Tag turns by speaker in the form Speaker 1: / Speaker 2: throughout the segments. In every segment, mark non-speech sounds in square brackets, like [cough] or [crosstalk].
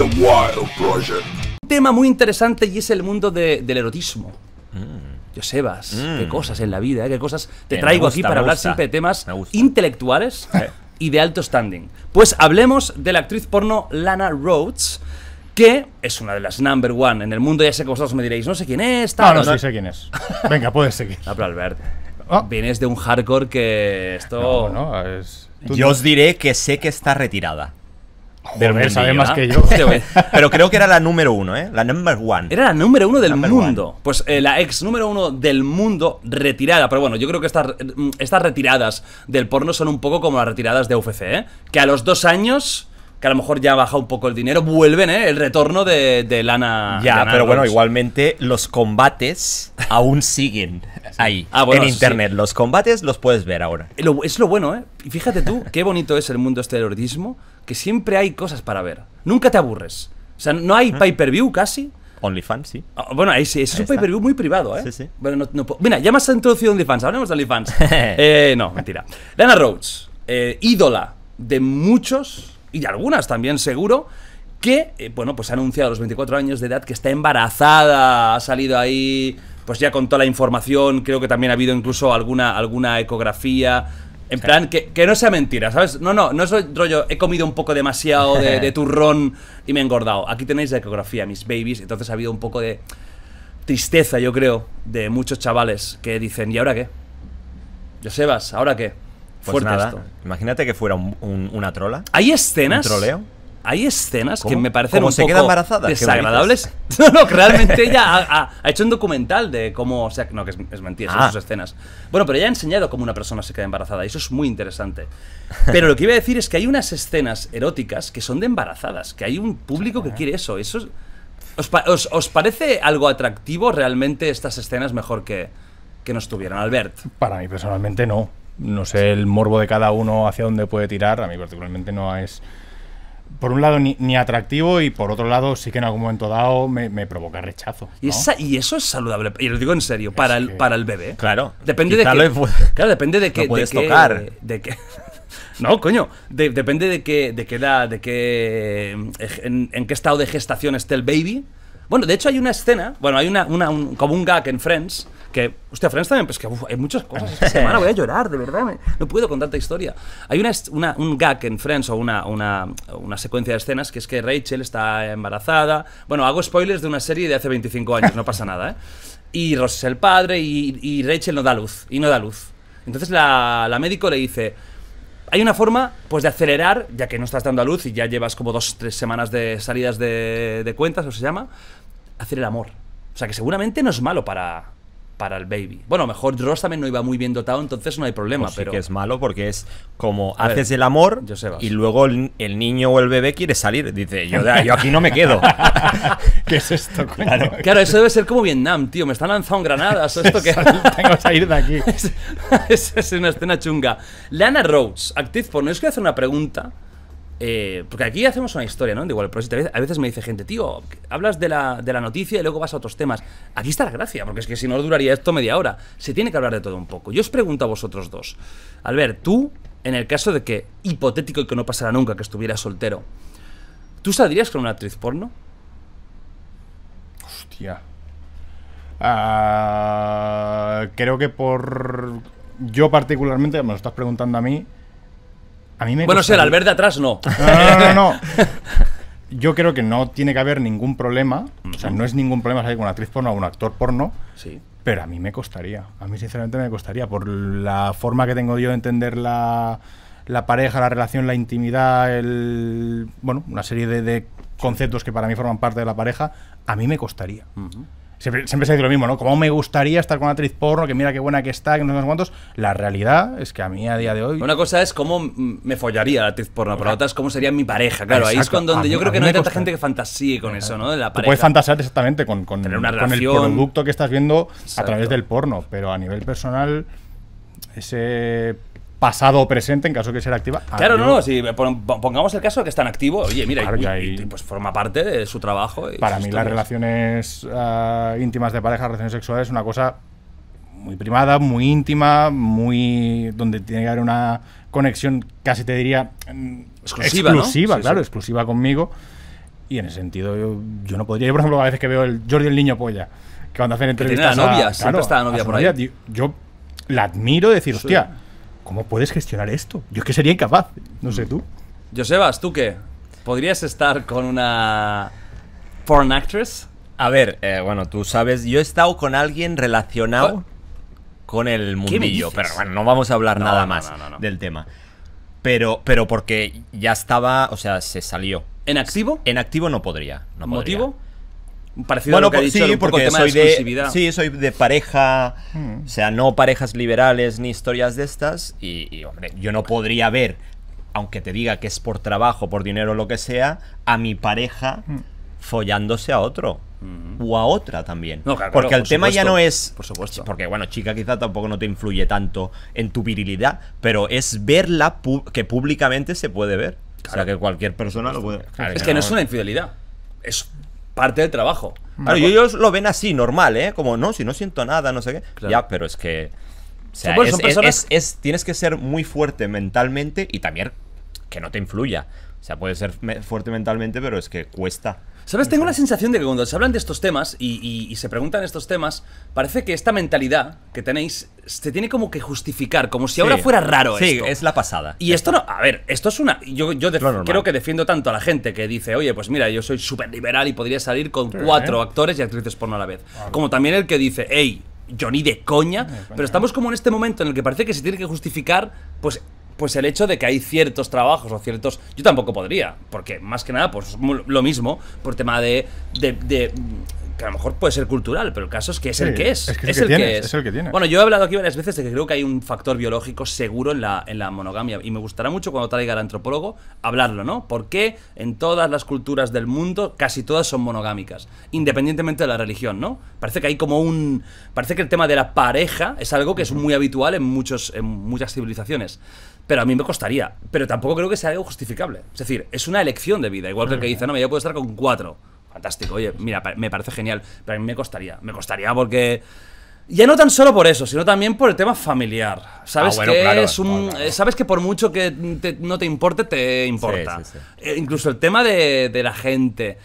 Speaker 1: Un tema muy interesante y es el mundo del erotismo. Yo mm. Josebas, qué mm. cosas en la vida, ¿eh? qué cosas te eh, traigo aquí para hablar siempre de temas intelectuales y de alto standing. Pues hablemos de la actriz porno Lana Rhodes, que es una de las number one en el mundo. Ya sé que vosotros me diréis, no
Speaker 2: sé quién es. Tal, no, no, sé quién es. Venga, puedes seguir.
Speaker 1: [laughs] Albert. Ah. Vienes de un hardcore que esto. Yo os diré que sé que está retirada
Speaker 2: que [laughs] Pero
Speaker 3: creo que era la número uno, ¿eh? La number one. Era la número uno del mundo.
Speaker 1: Pues eh, la ex número uno del mundo retirada. Pero bueno, yo creo que estas, estas retiradas del porno son un poco como las retiradas de UFC, ¿eh? Que a los dos años que a lo mejor ya ha bajado un poco el dinero, vuelven, ¿eh? El retorno de, Lana. Ya, pero bueno,
Speaker 3: igualmente los
Speaker 1: combates [laughs] aún siguen ahí, ah, en internet. Los combates los puedes ver ahora. Es lo bueno, ¿eh? Fíjate tú, qué bonito es el mundo esteroidismo que siempre hay cosas para ver. Nunca te aburres. O sea, no hay pay pay-per-view casi. OnlyFans, sí. Ah, bueno, ahí sí, es un pay-per-view muy privado, ¿eh? Mira, ya me has introducido OnlyFans, ¿hablamos de OnlyFans. [laughs] eh, no, mentira. Lana Rhodes, eh, ídola de muchos y de algunas también, seguro que, eh, bueno, pues ha anunciado a los 24 años de edad que está embarazada, ha salido ahí, pues ya con toda la información, creo que también ha habido incluso alguna, alguna ecografía en plan, que, no sea mentira, ¿sabes? No, no, no es rollo, he comido un poco demasiado de, [laughs] turrón y me he engordado. Aquí tenéis la ecografía, mis babies, entonces ha habido un poco de tristeza, yo creo, de muchos chavales que dicen, ¿y ahora qué? Yo sebas, ¿ahora qué? Pues Fuerte nada,
Speaker 3: Imagínate que fuera una trola. ¿Hay escenas? ¿Un troleo?
Speaker 1: hay escenas que me parecen un se poco queda embarazada? desagradables. [laughs] No, no, realmente ella ha, hecho un documental de cómo, o sea, no, que es, mentira, son ah. sus escenas. Bueno, pero ella ha enseñado cómo una persona se queda embarazada y eso es muy interesante. Pero lo que iba a decir es que hay unas escenas eróticas que son de embarazadas, que hay un público que ah. quiere eso. Eso ¿os, os, os, parece algo atractivo
Speaker 2: realmente estas escenas mejor que, que no estuvieran Albert? Para mí personalmente no. No sé el morbo de cada uno hacia dónde puede tirar. A mí particularmente no es por un lado ni, ni, atractivo y por otro lado sí que en algún momento dado me, provoca rechazo. Y, y,
Speaker 1: eso es saludable, y lo digo en serio, para, el, para el bebé. Claro. Depende de que, Claro, depende de qué puedes tocar. [laughs] no, coño. depende de qué, de edad, de qué... Em, en, en, qué estado de gestación esté el baby. Bueno, de hecho hay una escena, bueno, hay una, como un gag en Friends, que, hostia, Friends también, pues que hay muchas cosas esta [laughs] semana, voy a llorar, de verdad, no puedo con tanta historia. Hay una, un gag en Friends o una, una, una secuencia de escenas que es que Rachel está embarazada, bueno, hago spoilers de una serie de hace 25 años, no pasa nada, ¿eh? Y Ross es el padre y, y Rachel no da luz, y no da luz. Entonces la, la médico le dice, hay una forma, pues, de acelerar, ya que no estás dando a luz y ya llevas como dos, tres semanas de salidas de, de cuentas, o se llama, hacer el amor. O sea, que seguramente no es malo para, para el baby. Bueno, mejor Ross también no iba muy bien dotado, entonces no hay problema. Pues pero que es malo porque es como haces el
Speaker 3: amor y
Speaker 1: luego el, niño o el bebé quiere salir. Dice, yo, aquí no me quedo. [laughs]
Speaker 2: ¿Qué es esto?
Speaker 1: Claro. eso debe ser como Vietnam, tío. Me están lanzando granadas. ¿Esto que Tengo
Speaker 2: que salir de aquí.
Speaker 1: [laughs] es, es, una escena chunga. Lana Rose, actriz ¿no Es que hacer una pregunta eh, porque aquí hacemos una historia, ¿no? De igual, pero a veces me dice gente, tío, hablas de la, noticia y luego vas a otros temas. Aquí está la gracia, porque es que si no duraría esto media hora. Se tiene que hablar de todo un poco. Yo os pregunto a vosotros dos. Albert, tú, en el caso de que, hipotético y que no pasara nunca, que estuviera soltero,
Speaker 2: ¿tú saldrías con una actriz porno? Hostia. Ah, creo que por. Yo particularmente, me lo estás preguntando a mí bueno, costaría... ser al ver de atrás [laughs] no.
Speaker 1: No, no, no.
Speaker 2: [laughs] Yo creo que no tiene que haber ningún problema. O sea, no es ningún problema salir con una actriz porno o un actor porno. Sí. Pero a mí me costaría. A mí, sinceramente, me costaría. Por la forma que tengo yo de entender la, pareja, la relación, la intimidad, el. Bueno, una serie de, conceptos que para mí forman parte de la pareja, a mí me costaría siempre, se dice lo mismo, ¿no? Como me gustaría estar con una actriz porno, que mira qué buena que está, que no sé cuántos. La realidad es que a mí a día de hoy.
Speaker 1: Una cosa es cómo me follaría la actriz porno, pero la otra es cómo sería mi pareja. Claro, ahí es cuando donde yo creo que no hay tanta gente que fantasíe con eso, ¿no? De la pareja. Tú puedes fantasear exactamente con, el producto
Speaker 2: que estás viendo a través del porno, pero a nivel personal, ese pasado o presente en caso que sea activa. Claro, no, no,
Speaker 1: si pongamos el caso de que están activo, oye, mira, y, pues forma parte de su trabajo. Para mí las
Speaker 2: relaciones eh, íntimas de pareja, relaciones sexuales, es una cosa muy primada, muy íntima, muy donde tiene que haber una conexión casi te diría mm, exclusiva, claro, exclusiva conmigo. Y en ese sentido yo, no podría, yo por ejemplo a veces que veo el Jordi el niño polla, que cuando hacen entrevistas la novia, siempre está la novia por ahí. Yo, la admiro decir, hostia, ¿cómo puedes gestionar esto? Yo es que sería incapaz, no sé tú.
Speaker 1: Josebas, ¿tú qué? ¿Podrías estar con una porn actress? A ver, eh, bueno, tú sabes,
Speaker 3: yo he estado con alguien relacionado con el mundillo, pero bueno, no vamos a hablar nada más del tema. Pero, pero porque ya estaba, o sea, se salió. ¿En activo? En activo no podría.
Speaker 1: No ¿Motivo? Parecido a lo que ha sí, porque soy
Speaker 3: de, sí, soy de pareja, hmm. o sea, no parejas liberales ni historias de estas. Y, hombre, yo no podría ver, aunque te diga que es por trabajo, por dinero, o lo que sea, a mi pareja hmm. follándose a otro. O a otra también. porque el tema ya no es. Por supuesto. Porque, bueno, chica, quizá tampoco no te influye tanto en tu virilidad, pero es verla que públicamente se puede ver. O sea, que cualquier persona lo puede.
Speaker 1: es que no es una infidelidad. Es parte del trabajo. Mm. Claro,
Speaker 3: ellos lo ven así, normal, ¿eh? Como, no, si no siento nada, no sé qué. Ya,
Speaker 1: pero es que... sea,
Speaker 3: es, tienes que ser muy fuerte mentalmente y también que no te influya. O sea, puede ser fuerte
Speaker 1: mentalmente, pero es que cuesta. ¿Sabes? Tengo la sensación de que cuando se hablan de estos temas y, se preguntan estos temas, parece que esta mentalidad que tenéis se tiene como que justificar, como si ahora fuera raro sí, es la pasada. Y esto no. A ver, esto es una. Yo, yo creo que defiendo tanto a la gente que dice, oye, pues mira, yo soy súper liberal y podría salir con cuatro actores y actrices porno a la vez. Como también el que dice, hey, Johnny de coña, pero estamos como en este momento en el que parece que se tiene que justificar, pues pues el hecho de que hay ciertos trabajos o ciertos... Yo tampoco podría, porque más que nada, pues lo mismo, por tema de... Mm, que a lo mejor puede ser cultural, pero el caso es que es el que es. Es, el que, es. tiene. Bueno, yo he hablado aquí varias veces de que creo que hay un factor biológico seguro en la, en la monogamia. Y me gustará mucho cuando traiga al antropólogo hablarlo, ¿no? Porque en todas las culturas del mundo casi todas son monogámicas, independientemente de la religión, ¿no? Parece que hay como un. Parece que el tema de la pareja es algo que es muy habitual en, muchos, en muchas civilizaciones pero a mí me costaría. Pero tampoco creo que sea algo justificable. Es decir, es una elección de vida. Igual que el que dice, no, yo puedo estar con cuatro. Fantástico, oye, mira, me parece genial. Pero a mí me costaría. Me costaría porque. Ya no tan solo por eso, sino también por el tema familiar. Ah, sabes que es eh, sabes que por mucho que no te importe, te importa. Eh, incluso el tema de, de la gente.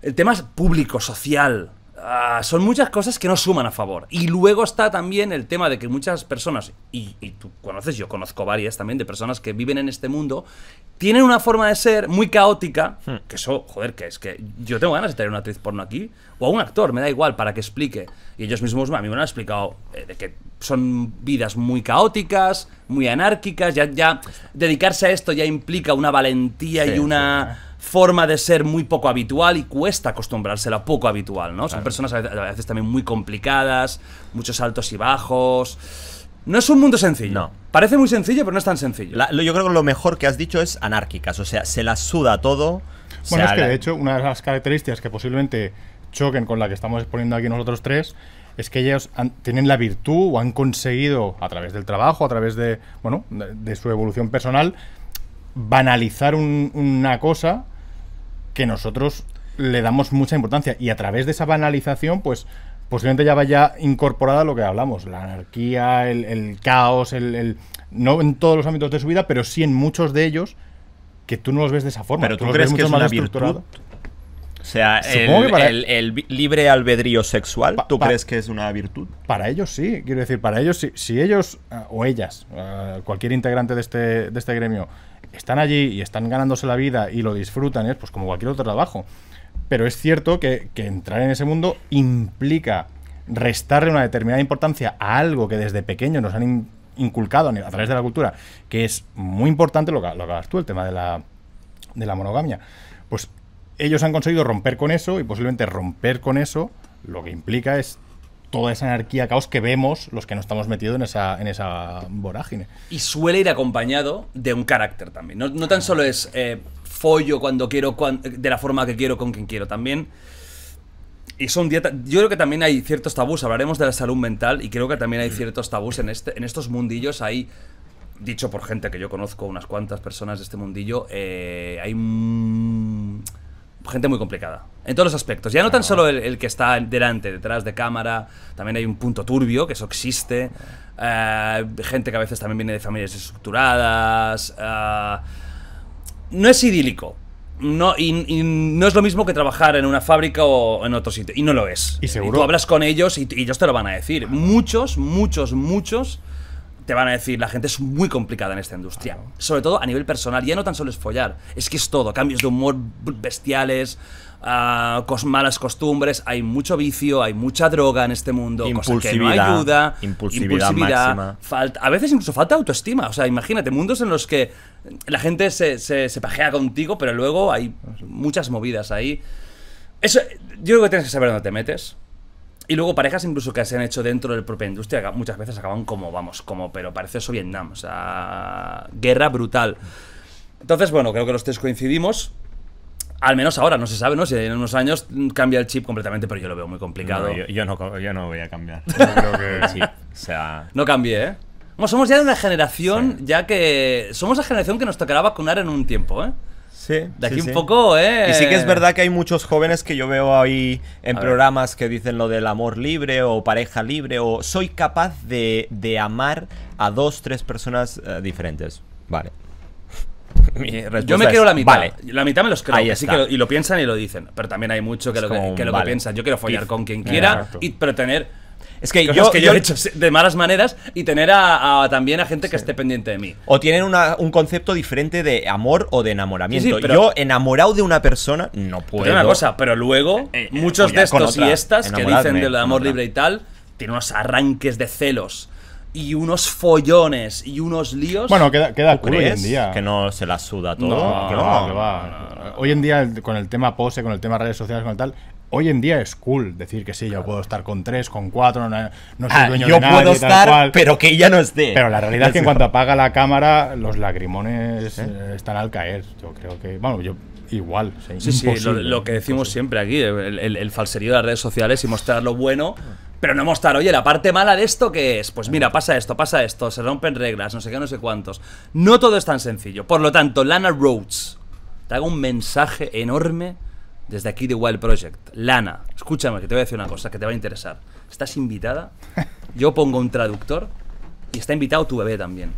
Speaker 1: El tema público, social. Ah, son muchas cosas que no suman a favor. Y luego está también el tema de que muchas personas, y, tú conoces, yo conozco varias también de personas que viven en este mundo, tienen una forma de ser muy caótica, hmm. que eso, joder, que es que yo tengo ganas de tener una actriz porno aquí, o a un actor, me da igual, para que explique. Y ellos mismos a mí me han explicado, eh, de que son vidas muy caóticas, muy anárquicas, ya, ya dedicarse a esto ya implica una valentía y una forma de ser muy poco habitual y cuesta acostumbrarse a poco habitual, ¿no? Son personas a veces, también muy complicadas, muchos altos y bajos. No es un mundo sencillo. No. Parece muy sencillo, pero no es tan sencillo. yo creo que lo mejor que has dicho es anárquicas, o sea, se las suda todo.
Speaker 3: Bueno, es que de
Speaker 2: hecho, una de las características que posiblemente choquen con la que estamos exponiendo aquí nosotros tres es que ellos tienen la virtud o han conseguido a través del trabajo, a través de, bueno, de su evolución personal, banalizar una cosa que nosotros le damos mucha importancia. Y a través de esa banalización, pues posiblemente ya vaya incorporada lo que hablamos, la anarquía, el, caos, el, no en todos los ámbitos de su vida, pero sí en muchos de ellos que tú no los ves de esa forma. Pero tú, crees que es una virtud.
Speaker 3: O sea, el, libre albedrío sexual, ¿tú crees
Speaker 2: que es una virtud? Para ellos sí, quiero decir, para ellos, si, ellos eh, o ellas, eh, cualquier integrante de este, de este gremio, están allí y están ganándose la vida y lo disfrutan, es pues como cualquier otro trabajo. Pero es cierto que, entrar en ese mundo implica restarle una determinada importancia a algo que desde pequeño nos han inculcado a través de la cultura, que es muy importante lo que, lo tú, el tema de la monogamia. Pues ellos han conseguido romper con eso y posiblemente romper con eso lo que implica es toda esa anarquía, caos que vemos los que no estamos metidos en esa, en esa vorágine. Y
Speaker 1: suele ir acompañado de un carácter también. No, tan solo es eh, follo cuando quiero, de la forma que quiero, con quien quiero. También. Y son Yo creo que también hay ciertos tabús. Hablaremos de la salud mental y creo que también hay mm. ciertos tabús en, este, en estos mundillos. Hay dicho por gente que yo conozco, unas cuantas personas de este mundillo, eh, hay mm, gente muy complicada. En todos los aspectos. Ya no tan ah. solo el, que está delante, detrás de cámara. También hay un punto turbio, que eso existe. Eh, gente que a veces también viene de familias estructuradas. Eh, no es idílico. No, y, no es lo mismo que trabajar en una fábrica o en otro sitio. Y no lo es. Y seguro. tú hablas con ellos y ellos te lo van a decir. Ah. Muchos, muchos, muchos te van a decir, la gente es muy complicada en esta industria. Sobre todo a nivel personal, ya no tan solo es follar, es que es todo, cambios de humor bestiales, ah, malas costumbres, hay mucho vicio, hay mucha droga en este mundo, no ayuda, impulsividad, impulsividad falta, a veces incluso falta autoestima, o sea, imagínate, mundos en los que la gente se, pajea contigo, pero luego hay muchas movidas ahí. Eso, yo creo que tienes que saber dónde te metes y luego parejas incluso que se han hecho dentro de la propia industria, muchas veces acaban como, vamos, como, pero parece eso Vietnam, o sea, guerra brutal. Entonces, bueno, creo que los tres coincidimos. Al menos ahora, no se sabe, ¿no? Si en unos años cambia el chip completamente, pero yo lo veo muy complicado. yo, no, yo no voy a cambiar. no [laughs] creo que el o sea... No cambié, ¿eh? somos ya de una generación, ya que... Somos la generación que nos tocará vacunar en un tiempo, ¿eh? Sí. De aquí un poco, ¿eh? Y sí que es verdad
Speaker 3: que hay muchos jóvenes que yo veo ahí en programas que dicen lo del amor libre o pareja libre o soy capaz de, de amar a dos, tres personas eh, diferentes. Vale. [laughs] yo me quiero la mitad. Vale. La mitad me los creo. así que
Speaker 1: y lo piensan y lo dicen. Pero también hay mucho que lo, que, piensan. Yo quiero follar con quien eh, quiera, y, pero tener es que yo, que yo, he hecho de malas maneras y tener a, también a gente que esté pendiente de mí.
Speaker 3: O tienen un concepto diferente de amor o de enamoramiento. yo enamorado de una persona no puedo. Pero una cosa,
Speaker 1: pero luego eh, eh, muchos de estos y estas que dicen de amor libre y tal tienen unos arranques de celos y unos follones y unos líos.
Speaker 2: Bueno, queda, queda hoy en día. Que
Speaker 3: no se la suda todo. No,
Speaker 2: Hoy en día, con el tema pose, con el tema redes sociales, con el tal, Hoy en día es cool decir que sí, yo puedo estar con tres, con cuatro, no, soy ah, dueño de nada. Yo puedo estar, pero que ella no esté. Pero la realidad es que [laughs] cuando apaga la cámara, los lagrimones eh, están al caer. Yo creo que, bueno, yo igual. sí, sí, lo,
Speaker 1: que decimos siempre aquí, el, falserío de las redes sociales y mostrar lo bueno pero no mostrar, oye, la parte mala de esto que es, pues mira, pasa esto, pasa esto, se rompen reglas, no sé qué, no sé cuántos. No todo es tan sencillo. Por lo tanto, Lana Rhodes, te hago un mensaje enorme desde aquí de Wild Project. Lana, escúchame, que te voy a decir una cosa que te va a interesar. Estás invitada, [laughs] yo pongo un traductor y está invitado tu bebé también.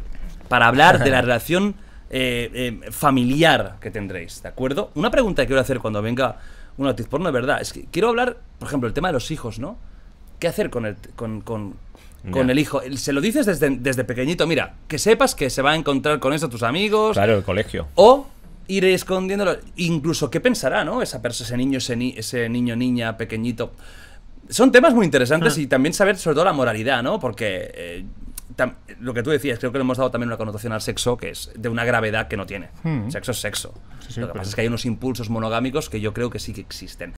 Speaker 1: Para hablar de la [laughs] relación eh, eh, familiar que tendréis, ¿de acuerdo? Una pregunta que quiero hacer cuando venga una actriz porno, de verdad, es que quiero hablar, por ejemplo, el tema de los hijos, ¿no? ¿Qué hacer con el, con, el hijo? Eh, se lo dices desde, desde pequeñito, mira, que sepas que se va a encontrar con eso tus amigos.
Speaker 3: Claro, el colegio.
Speaker 1: O ir escondiéndolo. Incluso, ¿qué pensará, no? Esa persona, ese niño, ese, ese niño, niña, pequeñito. Son temas muy interesantes ah. y también saber sobre todo la moralidad, ¿no? Porque eh, lo que tú decías, creo que le hemos dado también una connotación al sexo que es de una gravedad que no tiene. Hmm. Sexo es sexo. lo que pasa es que hay unos impulsos monogámicos que yo creo que sí que existen.